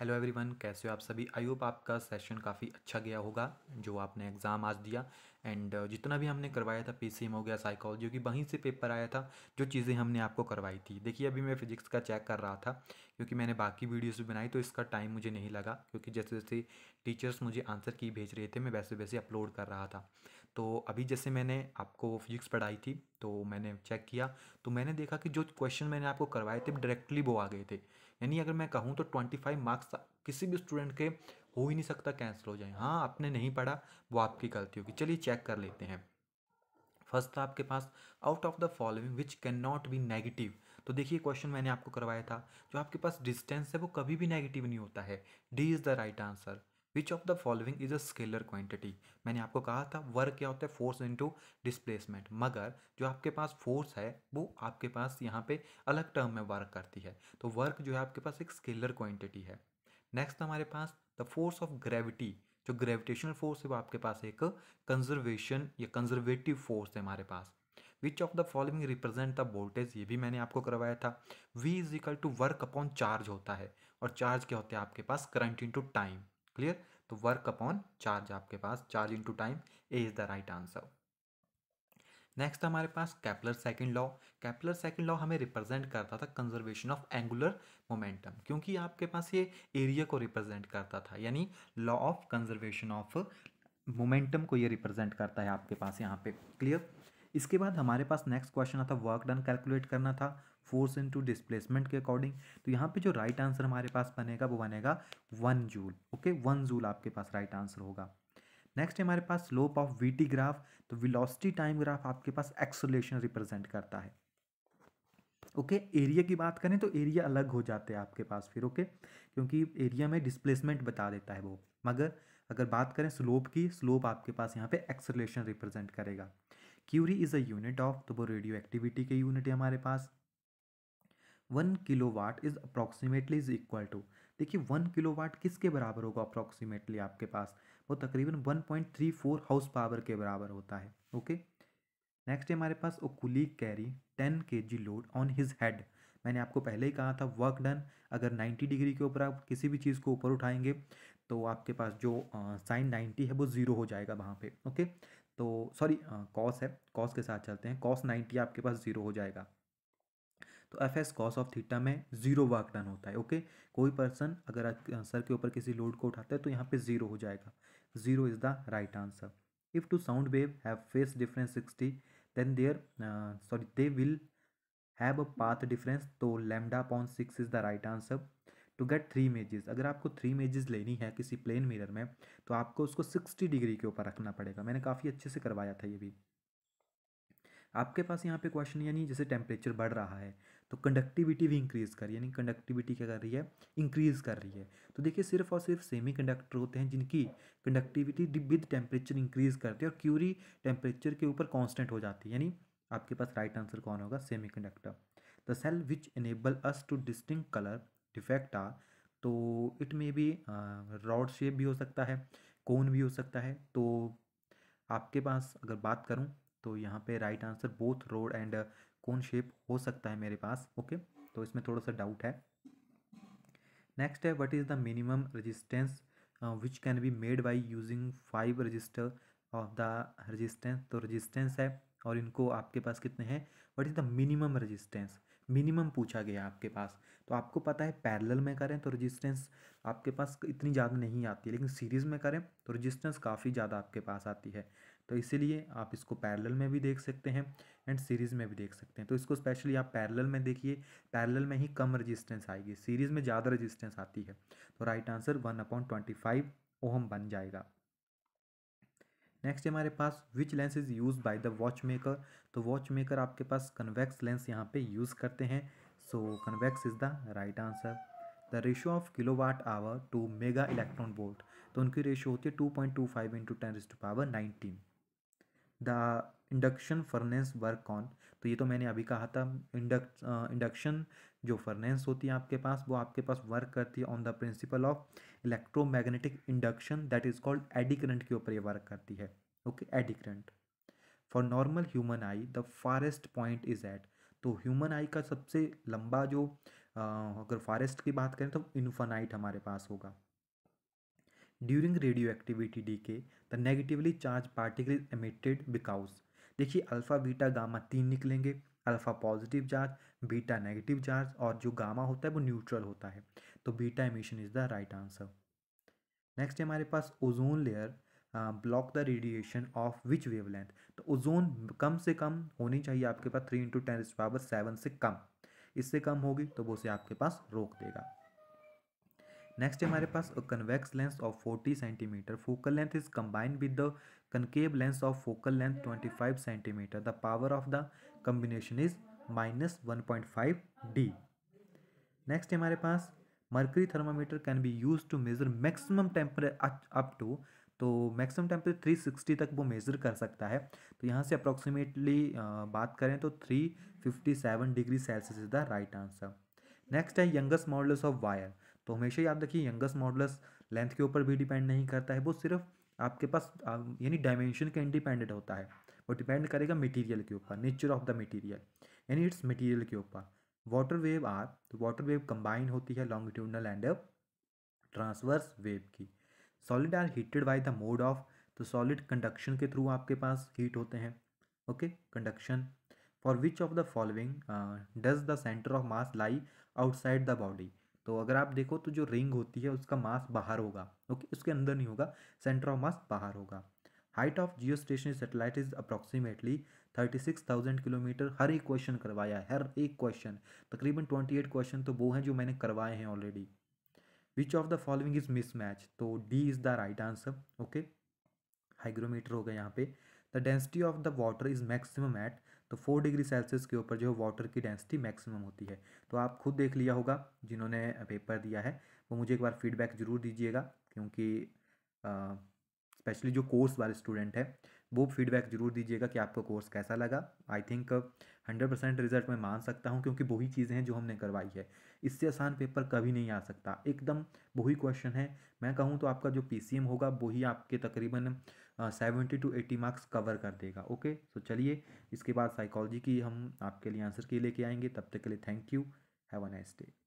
Hello everyone कैसे हो आप सभी आई होप आपका सेशन काफ़ी अच्छा गया होगा जो आपने एग्ज़ाम आज दिया एंड uh, जितना भी हमने करवाया था पी हो गया साइकोलॉजी की वहीं से पेपर आया था जो चीज़ें हमने आपको करवाई थी देखिए अभी मैं फिजिक्स का चेक कर रहा था क्योंकि मैंने बाकी वीडियोज़ भी बनाई तो इसका टाइम मुझे नहीं लगा क्योंकि जैसे जैसे टीचर्स मुझे आंसर की भेज रहे थे मैं वैसे वैसे अपलोड कर रहा था तो अभी जैसे मैंने आपको फिजिक्स पढ़ाई थी तो मैंने चेक किया तो मैंने देखा कि जो क्वेश्चन मैंने आपको करवाए थे डायरेक्टली वो आ गए थे यानी अगर मैं कहूँ तो ट्वेंटी फाइव मार्क्स किसी भी स्टूडेंट के हो ही नहीं सकता कैंसिल हो जाए हाँ आपने नहीं पढ़ा वो आपकी गलती होगी चलिए चेक कर लेते हैं फर्स्ट था आपके पास out of the following which can not be negative तो देखिए क्वेश्चन मैंने आपको करवाया था जो आपके पास डिस्टेंस है वो कभी भी नेगेटिव नहीं होता है D is the right answer which of the following is a scalar quantity मैंने आपको कहा था वर्क क्या होता है फोर्स इनटू डिस्प्लेसमेंट मगर जो आपके पास फोर्स है वो आपके पास यहाँ पे अलग टर्म में वर्क करती है तो वर्क जो है आपके पास एक स्केलर क्वांटिटी है नेक्स्ट हमारे पास द फोर्स ऑफ ग्रेविटी जो ग्रेविटेशनल फोर्स है वो आपके पास एक कंजर्वेशन या कंजर्वेटिव फोर्स है हमारे पास which of the following represent the voltage ये भी मैंने आपको करवाया था V is equal to work upon charge होता है और चार्ज क्या होता है आपके पास करंट इंटू टाइम क्लियर तो वर्क अपॉन चार्ज आपके पास charge into time A is the right answer next हमारे पास Kepler second law Kepler second law हमें रिप्रेजेंट करता था कंजर्वेशन ऑफ एंगुलर मोमेंटम क्योंकि आपके पास ये एरिया को रिप्रेजेंट करता था यानी law of conservation of momentum को ये रिप्रेजेंट करता है आपके पास यहाँ पे क्लियर इसके बाद हमारे पास नेक्स्ट क्वेश्चन आता वर्क डन कैलकुलेट करना था फोर्स इनटू डिस्प्लेसमेंट के अकॉर्डिंग तो यहाँ पे जो राइट आंसर हमारे पास बनेगा वो बनेगा one joule okay one joule आपके पास राइट आंसर होगा नेक्स्ट हमारे पास स्लोप ऑफ वीटी ग्राफ तो विलोसिटी टाइम ग्राफ आपके पास एक्सोलेशन रिप्रेजेंट करता है ओके okay, एरिया की बात करें तो एरिया अलग हो जाते हैं आपके पास फिर ओके okay? क्योंकि एरिया में डिस्प्लेसमेंट बता देता है वो मगर अगर बात करें स्लोप की स्लोप आपके पास यहाँ पे एक्सलेशन रिप्रेजेंट करेगा curie is a unit of तो वो रेडियो एक्टिविटी के यूनिट है हमारे पास one kilowatt is approximately is equal to देखिए वन किलो वाट किसके बराबर होगा अप्रोक्सीमेटली आपके पास वो तकरीबन one point three four horsepower के बराबर होता है ओके नेक्स्ट है हमारे पास ओ कुली carry ten K G load on his head मैंने आपको पहले ही कहा था वर्क डन अगर नाइन्टी डिग्री के ऊपर आप किसी भी चीज़ को ऊपर उठाएंगे तो आपके पास जो साइन नाइन्टी है वो ज़ीरो हो जाएगा वहाँ पे ओके तो सॉरी कॉस है कॉस के साथ चलते हैं कॉस नाइन्टी आपके पास ज़ीरो हो जाएगा तो F S cos of theta में ज़ीरो वर्क डन होता है ओके कोई पर्सन अगर सर के ऊपर किसी लोड को उठाता है तो यहाँ पे ज़ीरो हो जाएगा zero is the right answer if two sound wave have phase difference sixty then there sorry they will have a path difference तो lambda upon six is the right answer to get three images अगर आपको three images लेनी है किसी plane mirror में तो आपको उसको सिक्सटी डिग्री के ऊपर रखना पड़ेगा मैंने काफ़ी अच्छे से करवाया था ये भी आपके पास यहाँ पे क्वेश्चन यानी जैसे टेम्परेचर बढ़ रहा है तो कंडक्टिविटी भी इंक्रीज़ कर यानी कंडक्टिविटी क्या कर रही है इंक्रीज़ कर रही है तो देखिए सिर्फ और सिर्फ सेमी कंडक्टर होते हैं जिनकी कंडक्टिविटी विद टेम्परेचर इंक्रीज़ करती है और क्यूरी टेम्परेचर के ऊपर कांस्टेंट हो जाती है यानी आपके पास राइट आंसर कौन होगा semiconductor the cell which enable us to distinguish colour defect आ तो it may be rod shape भी हो सकता है कोन भी हो सकता है तो आपके पास अगर बात करूँ तो यहाँ पे right answer both rod and cone shape हो सकता है मेरे पास ओके तो इसमें थोड़ा सा डाउट है नेक्स्ट है what is the minimum resistance which can be made by using five resistor of the resistance तो रेजिस्टेंस है और इनको आपके पास कितने हैं what is the minimum resistance minimum पूछा गया आपके पास तो आपको पता है पैरेलल में करें तो रेजिस्टेंस आपके पास इतनी ज़्यादा नहीं आती है लेकिन सीरीज़ में करें तो रेजिस्टेंस काफ़ी ज़्यादा आपके पास आती है तो इसीलिए आप इसको पैरेलल में भी देख सकते हैं एंड सीरीज़ में भी देख सकते हैं तो इसको स्पेशली आप पैरेलल में देखिए पैरेलल में ही कम रजिस्टेंस आएगी सीरीज़ में ज़्यादा रजिस्टेंस आती है तो right answer one point twenty five ohm बन जाएगा नेक्स्ट हमारे पास which lens is use by the watchmaker तो वॉच मेकर आपके पास कन्वेक्स लेंस यहाँ पे यूज़ करते हैं so convex is the right answer the ratio of kilowatt hour to mega electron volt तो उनकी रेशो होती है two point two five into ten to power nineteen the induction furnace work on तो ये तो मैंने अभी कहा था इंडक इंडक्शन जो फर्नेस होती है आपके पास वो आपके पास वर्क करती है on the principle of electromagnetic induction that is called eddy current के ऊपर ये वर्क करती है okay eddy current for normal human eye the farthest point is at तो ह्यूमन आई का सबसे लंबा जो आ, अगर फॉरेस्ट की बात करें तो इन्फानाइट हमारे पास होगा during radioactivity decay the negatively charge particle is emitted because देखिए अल्फ़ा बीटा गामा तीन निकलेंगे alpha positive charge beta negative charge और जो गामा होता है वो न्यूट्रल होता है तो beta emission is the right answer next हमारे पास ozone layer block the radiation of which wavelength तो ओजोन कम से कम होनी चाहिए आपके पास three into ten power seven से कम इससे कम होगी तो वो उसे आपके पास रोक देगा नेक्स्ट है हमारे पास convex lens of 40 centimetre focal length is combined with the concave lens of focal length 25 centimetre the power of the combination is minus one point five D next है हमारे पास mercury thermometer can be use to measure maximum temperature up to तो maximum temperature three sixty तक वो measure कर सकता है तो यहाँ से अप्रोक्सीमेटली बात करें तो three fifty seven degree Celsius is the right answer next है यंगस्ट मॉडल्स ऑफ वायर तो हमेशा याद रखिए यंगस्ट मॉडल्स लेंथ के ऊपर भी डिपेंड नहीं करता है वो सिर्फ आपके पास यानी डायमेंशन के इंडिपेंडेंट होता है वो डिपेंड करेगा मटीरियल के ऊपर नेचर ऑफ द मटीरियल यानी इट्स मटीरियल के ऊपर वाटर वेव आर तो वाटर वेव कंबाइन होती है लॉन्गिट्यूडनल एंड ट्रांसवर्स वेव की solid are heated by the mode of तो सॉलिड कंडक्शन के थ्रू आपके पास हीट होते हैं okay conduction for which of the following does the centre of mass lie outside the body तो अगर आप देखो तो जो रिंग होती है उसका मास बाहर होगा ओके उसके अंदर नहीं होगा सेंटर ऑफ मास बाहर होगा height of geostationary satellite is approximately thirty six thousand kilometre हर एक क्वेश्चन करवाया है हर एक क्वेश्चन तकरीबन ट्वेंटी एट क्वेश्चन तो वो हैं जो मैंने करवाए हैं already which of the following is mismatch तो D is the right answer okay hygrometer हो गया यहाँ पे the density of the water is maximum at तो फोर डिग्री सेल्सियस के ऊपर जो है वाटर की डेंसिटी मैक्सिमम होती है तो आप खुद देख लिया होगा जिन्होंने पेपर दिया है वो मुझे एक बार फीडबैक ज़रूर दीजिएगा क्योंकि स्पेशली जो कोर्स वाले स्टूडेंट हैं वो फीडबैक ज़रूर दीजिएगा कि आपका कोर्स कैसा लगा I think hundred percent result मैं मान सकता हूँ क्योंकि वही चीज़ें हैं जो हमने करवाई है इससे आसान पेपर कभी नहीं आ सकता एकदम वही क्वेश्चन है मैं कहूँ तो आपका जो पी होगा वही आपके तकरीबन seventy to eighty marks cover कर देगा ओके सो चलिए इसके बाद साइकोलॉजी की हम आपके लिए आंसर के लेके आएंगे तब तक के लिए thank you have a nice day